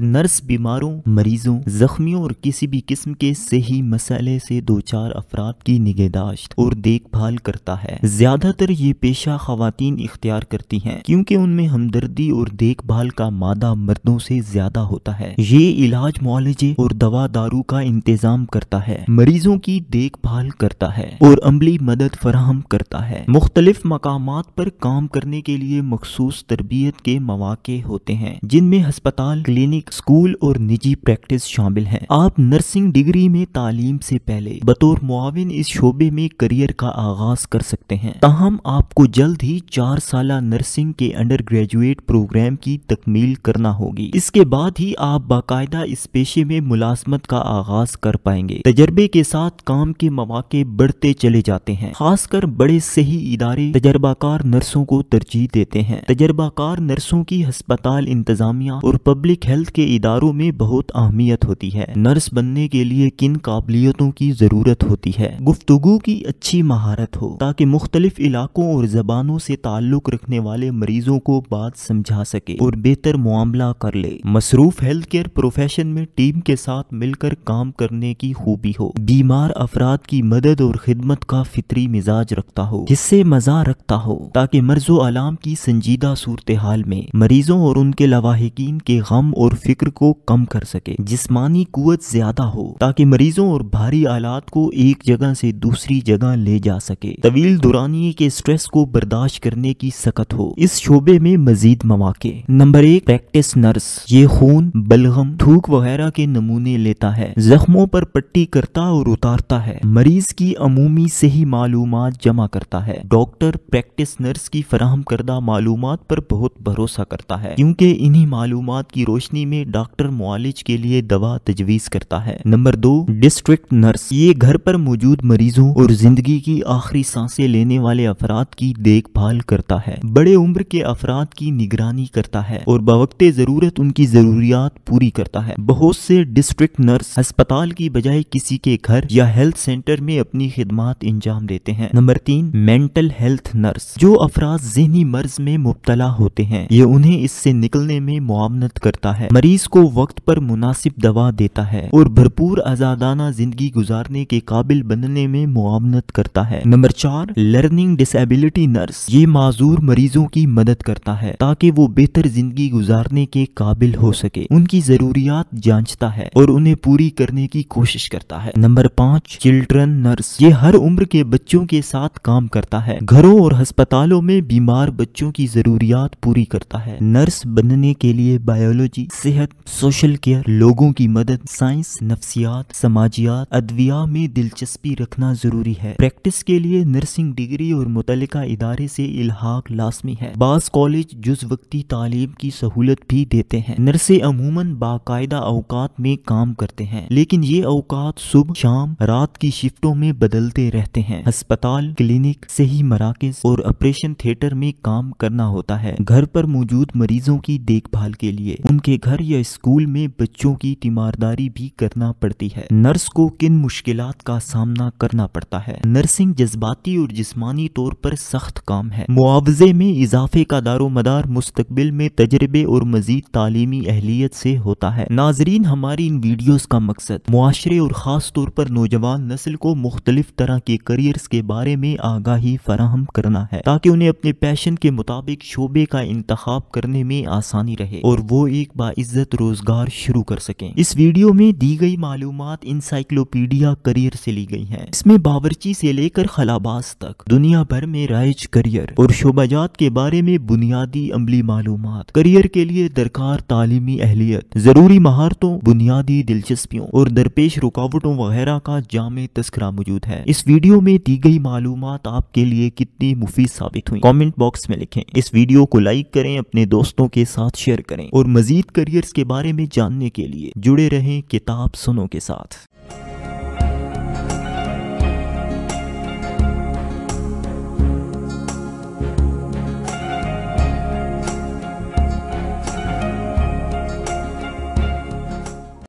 nurse बीमारों मरीजों जख्मियों और किसी भी किस्म के सही मसले से दो चार अफराद की निगहदाश्त और देखभाल करता है ज्यादातर ये पेशा खातन इख्तियार करती हैं क्योंकि उनमें हमदर्दी और देखभाल का मादा मर्दों से ज्यादा होता है ये इलाज मुआलजे और दवा दारू का इंतजाम करता है मरीजों की देखभाल करता है और अमली मदद फराहम करता है मुख्तलिफ मकाम पर काम करने के लिए मखसूस तरबियत के मौाक़े होते हैं जिनमें हस्पताल क्लिनिक क्लिनिक स्कूल और निजी प्रैक्टिस शामिल हैं आप नर्सिंग डिग्री में तालीम से पहले बतौर मुआविन इस शोबे में करियर का आगाज कर सकते हैं ताहम आपको जल्द ही चार साल नर्सिंग के अंडर ग्रेजुएट प्रोग्राम की तकमील करना होगी इसके बाद ही आप बाकायदा इस पेशे में मुलाजमत का आगाज कर पाएंगे तजर्बे के साथ काम के मौाक़ बढ़ते चले जाते हैं खासकर बड़े सही इदारे तजर्बाकार नर्सों को तरजीह देते हैं तजर्बाकार नर्सों की हस्पताल इंतजामिया और पब्लिक हेल्थ के इदारों में बहुत अहमियत होती है नर्स बनने के लिए किन काबिलियतों की ज़रूरत होती है गुफ्तगु की अच्छी महारत हो ताकि मुख्तलिफ इलाकों और ज़बानों से ताल्लुक़ रखने वाले मरीजों को बात समझा सके और बेहतर मामला कर ले मसरूफ हेल्थ केयर प्रोफेशन में टीम के साथ मिलकर काम करने की खूबी हो बीमार अफराद की मदद और खिदमत का फित्री मिजाज रखता हो हिस्से मजा रखता हो ताकि मर्जो आलाम की संजीदा सूरत हाल में मरीजों और उनके लवाहकिन के गम और फिक्र को कम कर सके जिसमानी कुत ज्यादा हो ताकि मरीजों और भारी आलात को एक जगह से दूसरी जगह ले जा सके तवील दुरानी के स्ट्रेस को बर्दाश्त करने की सख्त हो इस शोबे में मजीद मवाक़े नंबर एक प्रैक्टिस नर्स ये खून बलगम थूक वगैरह के नमूने लेता है जख्मों पर पट्टी करता और उतारता है मरीज की अमूमी से ही मालूम जमा करता है डॉक्टर प्रैक्टिस नर्स की फराहम करदा मालूम पर बहुत भरोसा करता है क्योंकि इन्हीं मालूम की रोशनी में में डॉक्टर मुआलिज के लिए दवा तजवीज करता है नंबर दो डिस्ट्रिक्ट नर्स ये घर पर मौजूद मरीजों और जिंदगी की आखिरी सांसें लेने वाले अफराद की देखभाल करता है बड़े उम्र के अफराद की निगरानी करता है और बवक्त जरूरत उनकी जरूरियात पूरी करता है बहुत से डिस्ट्रिक्ट नर्स अस्पताल की बजाय किसी के घर या हेल्थ सेंटर में अपनी खिदमत अंजाम देते हैं नंबर तीन मेंटल हेल्थ नर्स जो अफराद जहनी मर्ज में मुबतला होते हैं ये उन्हें इससे निकलने में मुआवनत करता है मरीज को वक्त पर मुनासिब दवा देता है और भरपूर आजादाना जिंदगी गुजारने के काबिल बनने में मुआवनत करता है नंबर चार लर्निंग डिसेबिलिटी नर्स ये माजूर मरीजों की मदद करता है ताकि वो बेहतर जिंदगी गुजारने के काबिल हो सके उनकी जरूरियात जांचता है और उन्हें पूरी करने की कोशिश करता है नंबर पाँच चिल्ड्रन नर्स ये हर उम्र के बच्चों के साथ काम करता है घरों और अस्पतालों में बीमार बच्चों की जरूरियात पूरी करता है नर्स बनने के लिए बायोलॉजी से सेहत सोशल केयर लोगों की मदद साइंस नफसियात समाजियात अद्विया में दिलचस्पी रखना ज़रूरी है प्रैक्टिस के लिए नर्सिंग डिग्री और मुतल इदारे से इलाहाक लाजमी है बास कॉलेज जुज वक्ती तालीम की सहूलत भी देते हैं नर्सें अमूमन बाकायदा अवकात में काम करते हैं लेकिन ये अवकात सुबह शाम रात की शिफ्टों में बदलते रहते हैं अस्पताल क्लिनिक सही मराकज और ऑपरेशन थिएटर में काम करना होता है घर पर मौजूद मरीजों की देखभाल के लिए उनके घर या स्कूल में बच्चों की तीमारदारी भी करना पड़ती है नर्स को किन मुश्किल का सामना करना पड़ता है नर्सिंग जज्बाती और जिसमानी तौर पर सख्त काम है मुआवजे में इजाफे का दारो मदार मुस्तबिल में तजर्बे और मजीद तालीमी अहलियत से होता है नाजरीन हमारी इन वीडियोज़ का मकसद मुआरे और ख़ास तौर पर नौजवान नस्ल को मुख्तलिफ तरह के करियर्स के बारे में आगाही फराहम करना है ताकि उन्हें अपने पैशन के मुताबिक शोबे का इंतखब करने में आसानी रहे और वो एक बा इज्जत रोजगार शुरू कर सकें इस वीडियो में दी गई मालूम इंसाइक्लोपीडिया करियर से ली गई है इसमें बावरची से लेकर खलाबाज तक दुनिया भर में राइज करियर और शोबाजात के बारे में बुनियादी अमली मालूम करियर के लिए दरकार तालीमी अहलियत जरूरी महारतों बुनियादी दिलचस्पियों और दरपेश रुकावटों वगैरह का जाम तस्करा मौजूद है इस वीडियो में दी गई मालूम आपके लिए कितनी मुफीद साबित हुई कॉमेंट बॉक्स में लिखे इस वीडियो को लाइक करें अपने दोस्तों के साथ शेयर करें और मजीद करियर करियर्स के बारे में जानने के लिए जुड़े रहें किताब सुनो के साथ